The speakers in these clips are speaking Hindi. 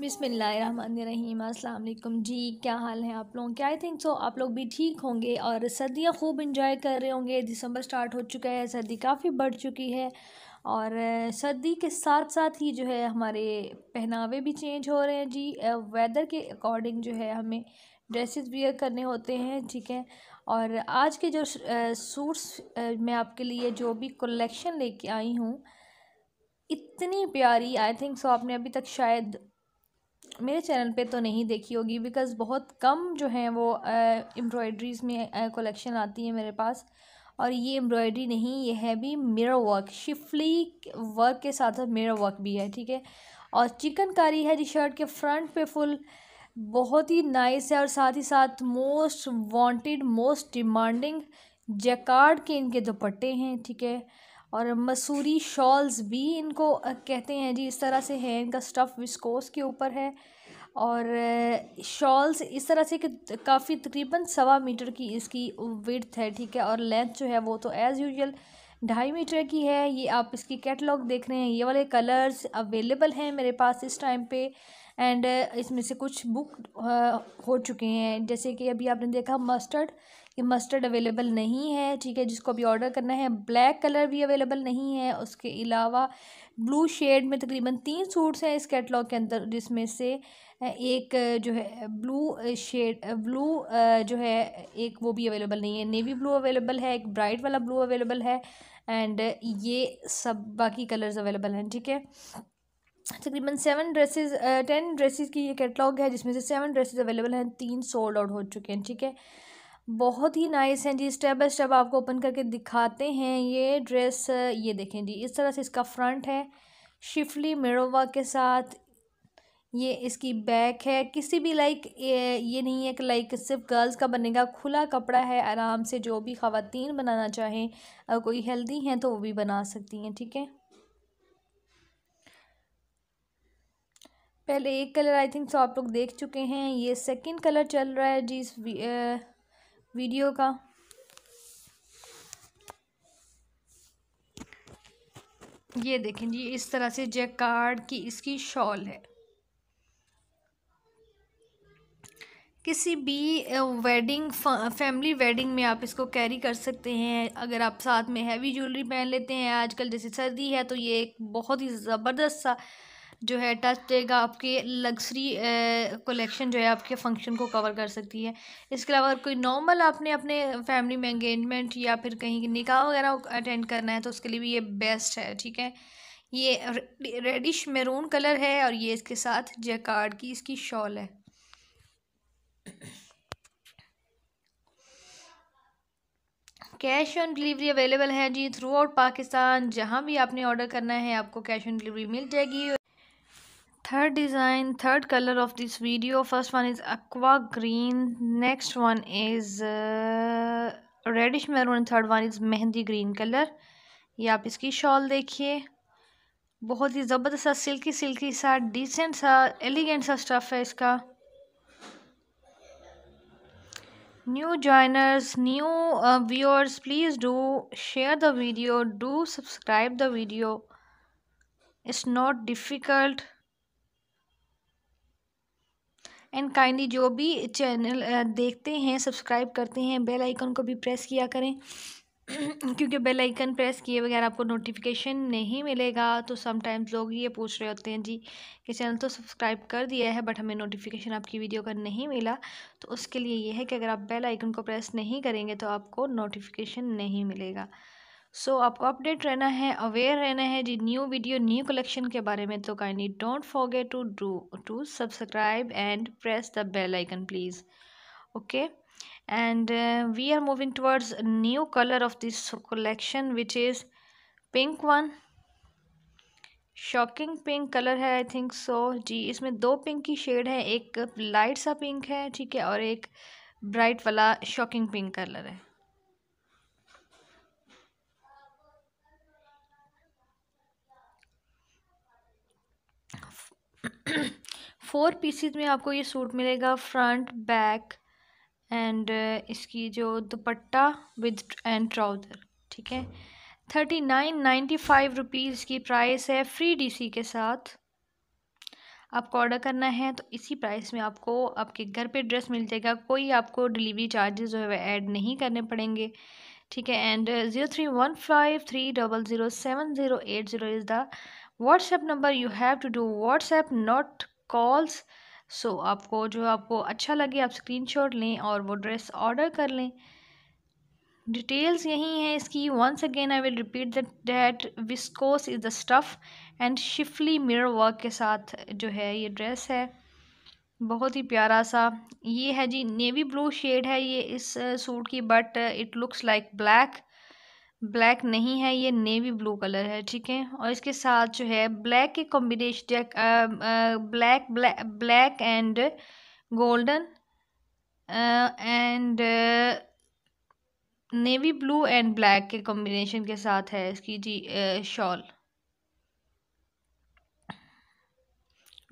बिसमीम अल्लाम जी क्या हाल है आप लोगों के आई थिंक सो आप लोग भी ठीक होंगे और सर्दियाँ खूब इंजॉय कर रहे होंगे दिसंबर स्टार्ट हो चुका है सर्दी काफ़ी बढ़ चुकी है और सर्दी के साथ साथ ही जो है हमारे पहनावे भी चेंज हो रहे हैं जी वेदर के अकॉर्डिंग जो है हमें ड्रेसेस वियर करने होते हैं ठीक है और आज के जो सूट्स मैं आपके लिए जो भी कलेक्शन लेके आई हूँ इतनी प्यारी आई थिंक सो आपने अभी तक शायद मेरे चैनल पे तो नहीं देखी होगी बिकॉज़ बहुत कम जो है वो एम्ब्रॉयड्रीज़ में कलेक्शन आती है मेरे पास और ये एम्ब्रॉयड्री नहीं ये है भी मिरर वर्क शिफली वर्क के साथ साथ मिरर वर्क भी है ठीक है और चिकनकारी है जी शर्ट के फ्रंट पे फुल बहुत ही नाइस है और साथ ही साथ most wanted most demanding jacquard के इनके दुपट्टे हैं ठीक है और मसूरी शॉल्स भी इनको कहते हैं जी इस तरह से है इनका स्टफ़ विस्कोस के ऊपर है और शॉल्स इस तरह से कि काफ़ी तकरीबन सवा मीटर की इसकी विड्थ है ठीक है और लेंथ जो है वो तो एज़ यूजल ढाई मीटर की है ये आप इसकी कैटलॉग देख रहे हैं ये वाले कलर्स अवेलेबल हैं मेरे पास इस टाइम पे एंड इसमें से कुछ बुक हो चुके हैं जैसे कि अभी आपने देखा मस्टर्ड कि मस्टर्ड अवेलेबल नहीं है ठीक है जिसको अभी ऑर्डर करना है ब्लैक कलर भी अवेलेबल नहीं है उसके अलावा ब्लू शेड में तकरीबन तीन सूट्स हैं इस कैटलॉग के अंदर जिसमें से एक जो है ब्लू शेड ब्लू जो है एक वो भी अवेलेबल नहीं है नेवी ब्लू अवेलेबल है एक ब्राइट वाला ब्लू अवेलेबल है एंड ये सब बाकी कलर्स अवेलेबल हैं ठीक है तकरीबन सेवन ड्रेसेस टेन ड्रेसेस की ये कैटलॉग है जिसमें से सेवन ड्रेसेस अवेलेबल हैं तीन सोल्ड आउट हो चुके हैं ठीक है बहुत ही नाइस हैं जी स्टेप बाय स्टेप आपको ओपन करके दिखाते हैं ये ड्रेस ये देखें जी इस तरह से इसका फ्रंट है शिफली मेरोवा के साथ ये इसकी बैक है किसी भी लाइक ये नहीं है कि लाइक सिर्फ गर्ल्स का बनेगा खुला कपड़ा है आराम से जो भी खातन बनाना चाहें अगर कोई हेल्दी हैं तो वो भी बना सकती हैं ठीक है पहले एक कलर आई थिंक सो आप लोग देख चुके हैं ये सेकंड कलर चल रहा है जी वीडियो का ये देखें जी इस तरह से जैकार्ड की इसकी शॉल है किसी भी वेडिंग फैमिली वेडिंग में आप इसको कैरी कर सकते हैं अगर आप साथ में हैवी ज्वेलरी पहन लेते हैं आजकल जैसे सर्दी है तो ये एक बहुत ही ज़बरदस्त सा जो है टच देगा आपके लग्जरी कलेक्शन जो है आपके फंक्शन को कवर कर सकती है इसके अलावा कोई नॉर्मल आपने अपने फैमिली में एंगेजमेंट या फिर कहीं निकाह वगैरह अटेंड करना है तो उसके लिए भी ये बेस्ट है ठीक है ये रेडिश मेरून कलर है और ये इसके साथ जैकार्ड की इसकी शॉल है कैश ऑन डिलीवरी अवेलेबल है जी थ्रू आउट पाकिस्तान जहाँ भी आपने ऑर्डर करना है आपको कैश ऑन डिलीवरी मिल जाएगी third design third colour of this video first one is aqua green next one is reddish maroon third one is mehndi green colour ये आप इसकी शॉल देखिए बहुत ही ज़बरदस्त सा सिल्की सिल्की सा डिसेंट सा एलिगेंट सा स्टफ़ है इसका new joiners new viewers please do share the video do subscribe the video it's not difficult and kindly जो भी चैनल देखते हैं सब्सक्राइब करते हैं बेल आइकन को भी प्रेस किया करें क्योंकि बेल आइकन प्रेस किए बगैर आपको नोटिफिकेशन नहीं मिलेगा तो समटाइम्स लोग ये पूछ रहे होते हैं जी कि चैनल तो सब्सक्राइब कर दिया है बट हमें नोटिफिकेशन आपकी वीडियो का नहीं मिला तो उसके लिए ये है कि अगर आप बेल आइकन को प्रेस नहीं करेंगे तो आपको नोटिफिकेशन नहीं मिलेगा सो so, आपको अपडेट रहना है अवेयर रहना है जी न्यू वीडियो न्यू कलेक्शन के बारे में तो kindly don't forget to do to subscribe and press the bell icon please okay and we are moving towards new colour of this collection which is pink one shocking pink colour है आई थिंक सो जी इसमें दो पिंक की शेड है एक लाइट सा पिंक है ठीक है और एक ब्राइट वाला शॉकिंग पिंक कलर है फोर पीसीज में आपको ये सूट मिलेगा फ्रंट बैक एंड इसकी जो दुपट्टा विद एंड ट्राउज़र ठीक है thirty nine ninety five rupees की प्राइस है फ्री डीसी के साथ आपको ऑर्डर करना है तो इसी प्राइस में आपको आपके घर पे ड्रेस मिल जाएगा कोई आपको डिलीवरी चार्जेस जो है वह ऐड नहीं करने पड़ेंगे ठीक है and zero three one five three double zero seven zero eight zero is the WhatsApp number you have to do WhatsApp not calls so आपको जो आपको अच्छा लगे आप स्क्रीनशॉट लें और वो ड्रेस ऑर्डर कर लें डिटेल्स यही हैं इसकी once again I will repeat that that viscose is the stuff and schiffli mirror work के साथ जो है ये ड्रेस है बहुत ही प्यारा सा ये है जी नेवी ब्लू शेड है ये इस सूट uh, की but it looks like black black नहीं है ये नेवी ब्लू कलर है ठीक है और इसके साथ जो है ब्लैक के combination black black and golden and navy blue and black के कॉम्बिनेशन के साथ है इसकी जी शॉल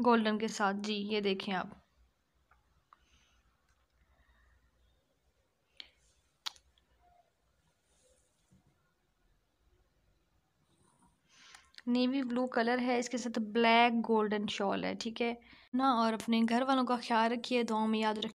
गोल्डन के साथ जी ये देखें आप नेवी ब्लू कलर है इसके साथ ब्लैक गोल्डन शॉल है ठीक है ना और अपने घर वालों का ख्याल रखिए दुआ में याद रख